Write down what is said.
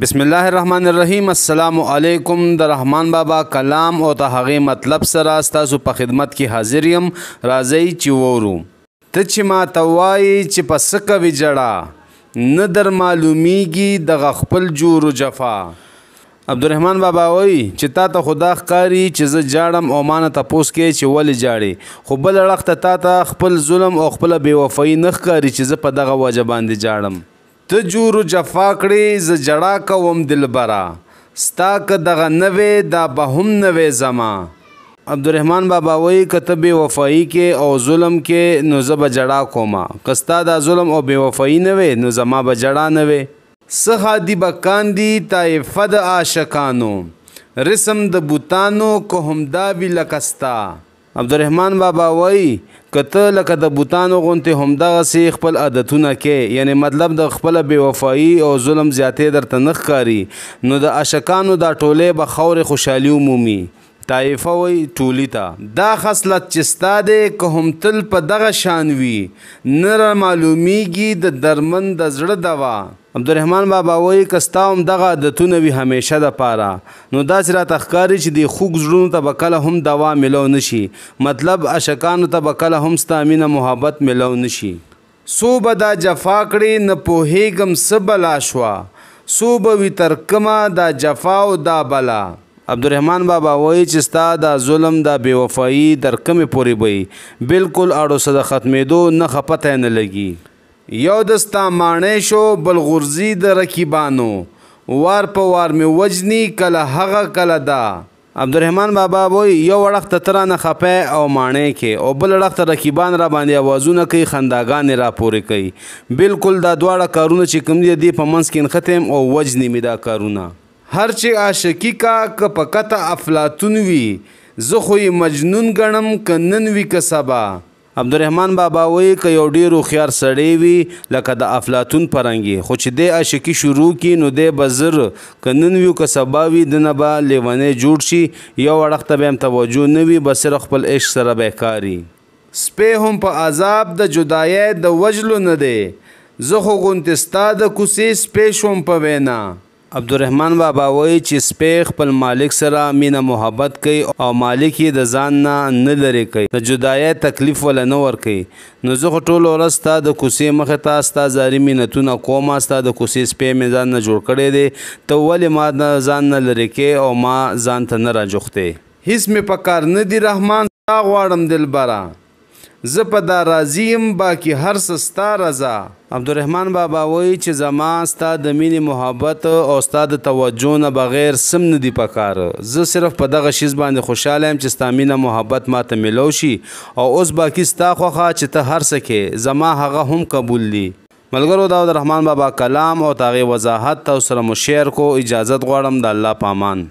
بسم الله الرحمن الرحیم السلام علیکم د رحمان بابا کلام او د هغې مطلب سره ستاسو په خدمت کې حاضر یم راځئ چې وورو ته چې ما ته وایي چې په څه کوي جړه نه در معلومیږي دغه خپل جور و جفا عبدالرحمن بابا وایي چې تا ته خدا ښکاری چې زه جاړم او مانه تپوس کې چې ولې جاړې خو بل اړخ ته تا ته خپل ظلم او خپل بې وفایي نه ښکاري چې زه په دغه وجه باندې جاړم ته جوړو جفا کړې ز جړا کوم دلبرا ستا که دغه نوې دا به هم نوې زما عبدالرحمن بابا وایي کته بې وفایي کې او ظلم کې نو زه به جړا کوم که ستا دا ظلم او بې وفایي نه وې نو زما به جړا نه وې څخه دی بکان دی طایفه د عاشقانو رسم د بوتانو که همدا وي لکستا عبدالرحمن بابا وای کته لکه د بوتانو غونته همدغه سي خپل عادتونه کې یعنی مطلب د خپل بے وفایی او ظلم زیاتې درته نخ کاری نو د عاشقانو دا ټوله به خور خوشحالي عمومي طایفه وای ټولی ته دا خصلت چستا ده که هم تل په دغه شان وي نر معلومیږي د درمن د زړه دوا عبدالرحمن بابا وایي که ستا هم دغه عادتونه وي همیشه د پاره نو داسې راته ښکاري چې د خوږ زړونو ته به کله هم دوا میلو نشي مطلب عشقانو ته به کله هم ستا مینه محبت میلو نشي څو به دا جفا کړې نه پوهېږم څه بلا شوه څو به وي تر کومه دا جفا او دا بلا عبدالرحمن بابا وایي چې ستا دا ظلم دا بې وفایي در کمې پورې به بالکل اړو څه د ختمېدو نه خپته نه لګي یو دستا مانې شو بل غرزی د رکیبانو وار په وار می وجنی کله هغه کله دا عبدالرحمن بابا وای یو وړخت ترانه خپه او مانې کې او بل وړخت رکیبان را باندې आवाजونه کوي خنداګان را پورې کوي بالکل دا دواړه کارونه چې کوم دي په منځ کې ختم او وجنی می دا کارونه هر چې عاشقی کا ک پکته افلاطون وی زه خو مجنون ګڼم ک نن وی ک سبا عبدالرحمن بابا وایي که یو ډیر هوښیار سړی وي لکه د افلاطون پرنګي خو چې دی عاشقي شروع کی نو دی به زر که نن وي که سبا وي دنه به لیونی جوړ شي یو اړخ ته به هم توجه نه وي به صرف خپل عشق سره به کاري سپی هم په عذاب د جدایې د وجلو نه دی زه خو غونتې ستا د کوڅې سپی شوم په وینا عبدالرحمن بابا وایي چې سپی خپل مالک سره مینه محبت کوي او مالک یې د ځان نه نه لرې کوي د جدایۍ تکلیف ولا نه ورکوي نو زه خو ټوله ورځ ستا د کوڅې مخې ته ستا زاري مینتونه کومه ستا د کوڅې سپی مې ځان نه جوړ کړی دی ته ولې ما نه ځان نه لرې کوې او ما ځان ته نه راجوختې هیڅ مې په کار نه دي رحمان ستا غواړم دلبره ز په دا راضیم باقی هر سستا رضا عبدالرحمن بابا وای چې زما ستا د مینې محبت او ستا د توجه نه بغیر سم نه دی پکار زه صرف په دغه شیز باندې خوشاله یم چې ستا مینه محبت ماته ملو شي او اوس باقی ستا خوخه چې ته هر سکه زما هغه هم قبول دی ملګرو دا د رحمان بابا کلام او تاغي وضاحت تاسو سره مشیر کو اجازت غواړم د الله پامان